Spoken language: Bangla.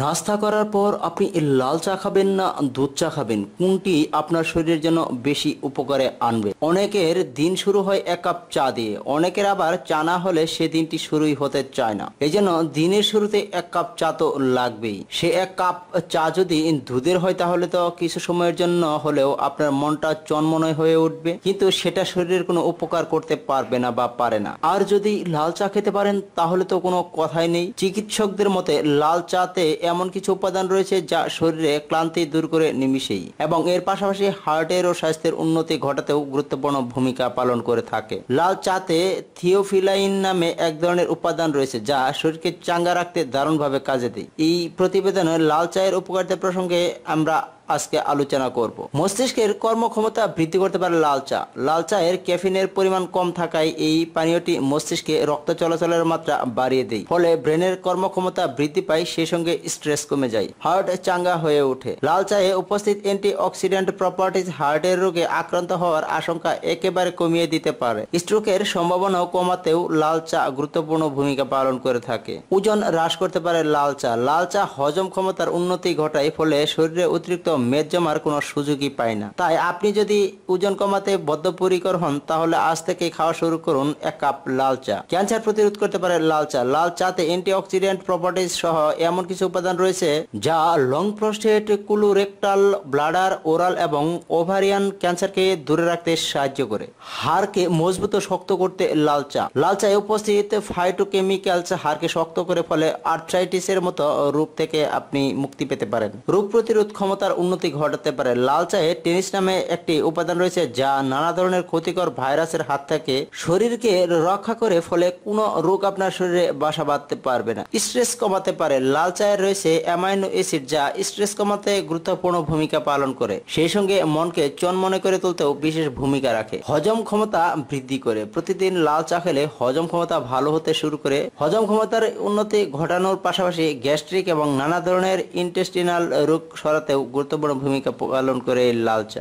নাস্তা করার পর আপনি লাল চা খাবেন না দুধ চা খাবেন কোনটি আপনার শরীরের জন্য বেশি উপকারে আনবে অনেকের দিন শুরু হয় এক কাপ চা দিয়ে অনেকের আবার চা না হলে সে দিনটি শুরুই হতে চায় না এই জন্য দিনের শুরুতে এক কাপ চা তো লাগবেই সে এক কাপ চা যদি দুধের হয় তাহলে তো কিছু সময়ের জন্য হলেও আপনার মনটা চন্মনয় হয়ে উঠবে কিন্তু সেটা শরীরের কোনো উপকার করতে পারবে না বা পারে না আর যদি লাল চা খেতে পারেন তাহলে তো কোনো কথাই নেই চিকিৎসকদের মতে লাল চাতে এমন কিছু উপাদান রয়েছে যা শরীরে ক্লান্তি দূর করে নিমিশেই এবং এর পাশাপাশি হার্টের ও স্বাস্থ্যের উন্নতি ঘটাতেও গুরুত্বপূর্ণ ভূমিকা পালন করে থাকে লাল চাতে থিওফিলাইন নামে এক ধরনের উপাদান রয়েছে যা শরীরকে চাঙ্গা রাখতে দারুণভাবে কাজে দেয় এই প্রতিবেদনে লাল চায়ের উপকারিতা প্রসঙ্গে আমরা আজকে আলোচনা করব মস্তিষ্কের কর্মক্ষমতা বৃদ্ধি করতে পারে লাল চা লাল চায়ের ক্যাফিনের পরিমাণ কম থাকায় এই পানীয়টি মস্তিষ্কে রক্ত চলাচলের মাত্রা বাড়িয়ে দেয় ফলে ব্রেনের কর্মক্ষমতা বৃদ্ধি পায় সেই সঙ্গে স্ট্রেস কমে যায় হার্ট চাঙ্গা হয়ে ওঠে লাল চায়ে উপস্থিত অ্যান্টি অক্সিডেন্ট প্রপার্টিজ হার্টের রোগে আক্রান্ত হওয়ার আশঙ্কা একেবারে কমিয়ে দিতে পারে স্ট্রোকের সম্ভাবনাও কমাতেও লাল চা গুরুত্বপূর্ণ ভূমিকা পালন করে থাকে ওজন হ্রাস করতে পারে লাল চা লাল চা হজম ক্ষমতার উন্নতি ঘটায় ফলে শরীরে অতিরিক্ত মেদ জমার কোনো সুযোগই পায় না তাই আপনি যদি ওজন কমাতে বদ্ধপরিকর হন তাহলে আজ থেকে খাওয়া শুরু করুন এক কাপ লাল চা ক্যান্সার প্রতিরোধ করতে পারে লাল চা লাল চাতে অ্যান্টিঅক্সিডেন্ট প্রপার্টিজ সহ এমন কিছু উপাদান রয়েছে যা lung colorectal bladder oral এবং ওভারিয়ান ক্যান্সারকে দূরে রাখতে সাহায্য করে হাড়কে মজবুত শক্ত করতে লাল চা লাল চায় উপস্থিত ফাইটোকেমিক্যালস হাড়কে শক্ত করে ফলে আর্থ্রাইটিসের মতো রোগ থেকে আপনি মুক্তি পেতে পারেন রোগ প্রতিরোধ ক্ষমতার উন্নতি ঘটাতে পারে লাল চায়ে টেনিস নামে একটি উপাদান রয়েছে যা নানা ধরনের ক্ষতিকর ভাইরাসের হাত থেকে শরীরকে রক্ষা করে ফলে কোনো রোগ আপনার শরীরে বাসা বাঁধতে পারবে না স্ট্রেস কমাতে পারে লাল চায়ের রয়েছে অ্যামাইনো অ্যাসিড যা স্ট্রেস কমাতে গুরুত্বপূর্ণ ভূমিকা পালন করে সেই সঙ্গে মনকে চনমনে করে তুলতেও বিশেষ ভূমিকা রাখে হজম ক্ষমতা বৃদ্ধি করে প্রতিদিন লাল চা খেলে হজম ক্ষমতা ভালো হতে শুরু করে হজম ক্ষমতার উন্নতি ঘটানোর পাশাপাশি গ্যাস্ট্রিক এবং নানা ধরনের ইন্টেস্টিনাল রোগ সরাতেও গুরুত্ব বড় ভূমিকা পালন করে এই লাল চা